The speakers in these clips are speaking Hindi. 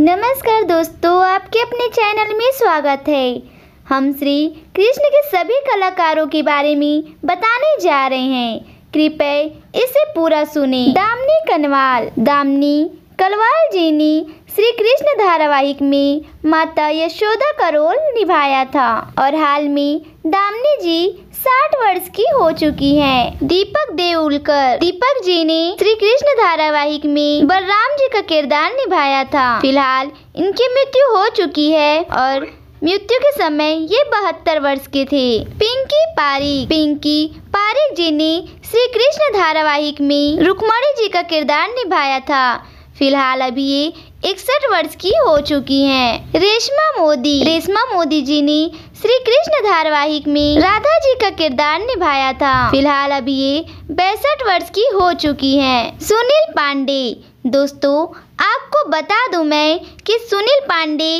नमस्कार दोस्तों आपके अपने चैनल में स्वागत है हम श्री कृष्ण के सभी कलाकारों के बारे में बताने जा रहे हैं कृपया इसे पूरा सुने दामनी कनवाल दामनी कलवाल जी ने श्री कृष्ण धारावाहिक में माता यशोदा का रोल निभाया था और हाल में दामनी जी साठ वर्ष की हो चुकी हैं। दीपक देउलकर दीपक जी ने श्री कृष्ण धारावाहिक में बलराम जी का किरदार निभाया था फिलहाल इनकी मृत्यु हो चुकी है और मृत्यु के समय ये बहत्तर वर्ष के थे पिंकी पारी पिंकी पारी जी ने श्री कृष्ण धारावाहिक में रुकमणी जी का किरदार निभाया था फिलहाल अभी ये इकसठ वर्ष की हो चुकी हैं। रेशमा मोदी रेशमा मोदी जी ने श्री कृष्ण धारावाहिक में राधा जी का किरदार निभाया था फिलहाल अभी ये बैसठ वर्ष की हो चुकी हैं। सुनील पांडे दोस्तों आपको बता दूं मैं कि सुनील पांडे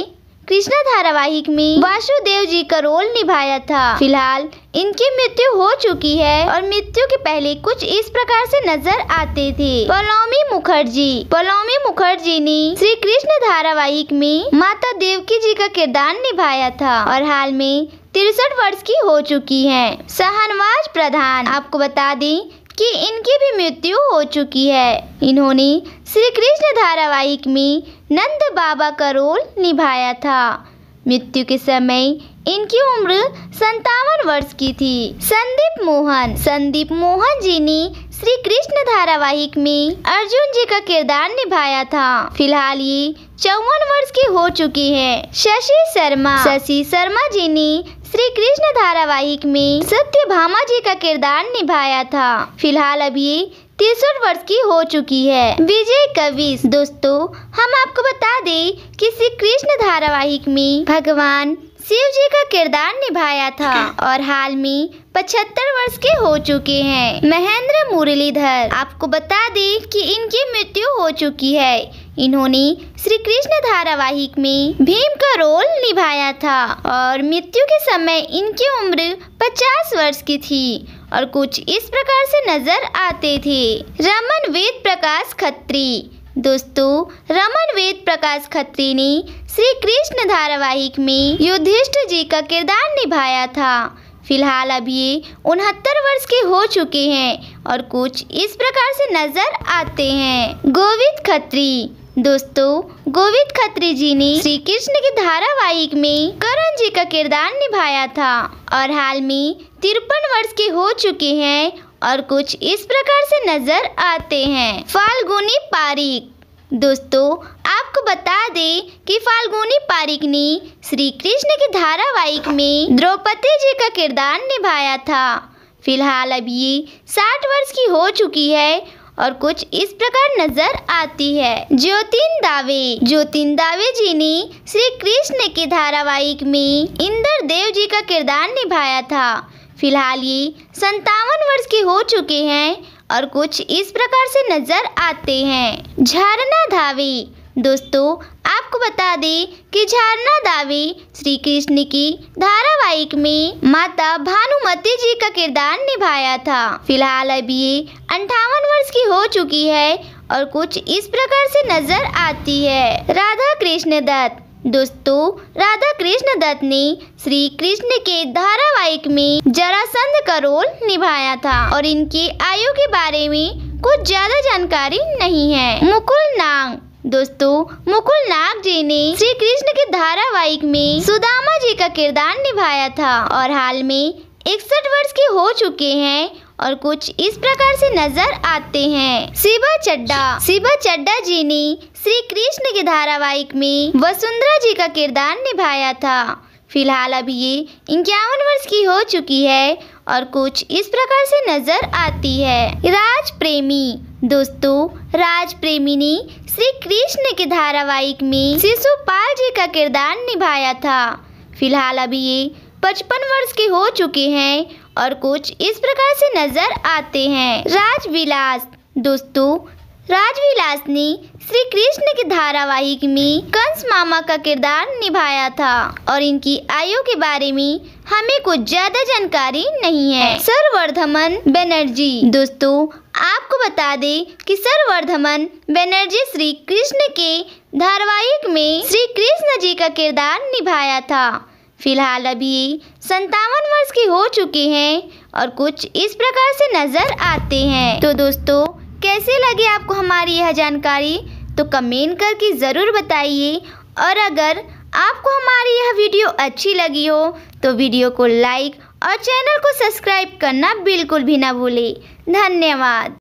कृष्णा धारावाहिक में वासुदेव जी का रोल निभाया था फिलहाल इनकी मृत्यु हो चुकी है और मृत्यु के पहले कुछ इस प्रकार से नजर आते थे पलौमी मुखर्जी पलौमी मुखर्जी ने श्री कृष्ण धारावाहिक में माता देवकी जी का किरदार निभाया था और हाल में तिरसठ वर्ष की हो चुकी हैं। सहनवाज प्रधान आपको बता दें कि इनकी भी मृत्यु हो चुकी है इन्होंने श्री कृष्ण धारावाहिक में नंद बाबा का रोल निभाया था मृत्यु के समय इनकी उम्र संतावन वर्ष की थी संदीप मोहन संदीप मोहन जी ने श्री कृष्ण धारावाहिक में अर्जुन जी का किरदार निभाया था फिलहाल ये चौवन वर्ष की हो चुकी हैं। शशि शर्मा शशि शर्मा जी ने श्री कृष्ण धारावाहिक में सत्य भामा जी का किरदार निभाया था फिलहाल अभी तिरसठ वर्ष की हो चुकी है विजय कवि दोस्तों हम आपको बता दें कि श्री कृष्ण धारावाहिक में भगवान शिव जी का किरदार निभाया था और हाल में पचहत्तर वर्ष के हो चुके हैं महेंद्र मुरलीधर आपको बता दें कि इनकी मृत्यु हो चुकी है इन्होंने श्री कृष्ण धारावाहिक में भीम का रोल निभाया था और मृत्यु के समय इनकी उम्र 50 वर्ष की थी और कुछ इस प्रकार से नजर आते थे रमन वेद प्रकाश खत्री दोस्तों रमन वेद प्रकाश खत्री ने श्री कृष्ण धारावाहिक में युधिष्ठ जी का किरदार निभाया था फिलहाल अभी ये उनहत्तर वर्ष के हो चुके हैं और कुछ इस प्रकार से नजर आते हैं गोविंद खत्री दोस्तों गोविंद खत्री जी ने श्री कृष्ण की धारावाहिक में करण जी का किरदार निभाया था और हाल में तिरपन वर्ष के हो चुके हैं और कुछ इस प्रकार से नजर आते हैं फाल्गुनी पारिक दोस्तों आपको बता दें कि फाल्गुनी पारिक ने श्री कृष्ण की धारावाहिक में द्रौपदी जी का किरदार निभाया था फिलहाल अब ये साठ वर्ष की हो चुकी है और कुछ इस प्रकार नजर आती है ज्योतिन दावे ज्योतिन दावे जी ने श्री कृष्ण के धारावाहिक में इंद्र देव जी का किरदार निभाया था फिलहाल ये संतावन वर्ष के हो चुके हैं और कुछ इस प्रकार से नजर आते हैं झारना धावे दोस्तों आपको बता दें कि झारना दावे श्री कृष्ण की धारा धारावाहिक में माता भानुमती जी का किरदार निभाया था फिलहाल अब ये अंठावन वर्ष की हो चुकी है और कुछ इस प्रकार से नजर आती है राधा कृष्ण दत्त दोस्तों राधा कृष्ण दत्त ने श्री कृष्ण के धारावाहिक में जरासंध का रोल निभाया था और इनके आयु के बारे में कुछ ज्यादा जानकारी नहीं है मुकुल नांग दोस्तों मुकुल नाग जी ने श्री कृष्ण के धारावाहिक में सुदामा जी का किरदार निभाया था और हाल में इकसठ वर्ष के हो चुके हैं और कुछ इस प्रकार से नजर आते हैं शिवा चड्डा शिवा चड्डा जी ने श्री कृष्ण के धारावाहिक में वसुंधरा जी का किरदार निभाया था फिलहाल अभी ये इक्यावन वर्ष की हो चुकी है और कुछ इस प्रकार से नजर आती है राज प्रेमी दोस्तों राज प्रेमी ने श्री कृष्ण के धारावाहिक में शिशुपाल जी का किरदार निभाया था फिलहाल अभी ये पचपन वर्ष के हो चुके हैं और कुछ इस प्रकार से नजर आते हैं राजविलास दोस्तों राजविलास ने श्री कृष्ण की धारावाहिक में कंस मामा का किरदार निभाया था और इनकी आयु के बारे में हमें कुछ ज्यादा जानकारी नहीं है सर्वर्धमन बनर्जी दोस्तों आपको बता दें कि सर्वर्धमन बनर्जी श्री कृष्ण के धारावाहिक में श्री कृष्ण जी का किरदार निभाया था फिलहाल अभी संतावन वर्ष के हो चुके हैं और कुछ इस प्रकार से नजर आते हैं तो दोस्तों कैसी लगी आपको हमारी यह जानकारी तो कमेंट करके ज़रूर बताइए और अगर आपको हमारी यह वीडियो अच्छी लगी हो तो वीडियो को लाइक और चैनल को सब्सक्राइब करना बिल्कुल भी ना भूलें धन्यवाद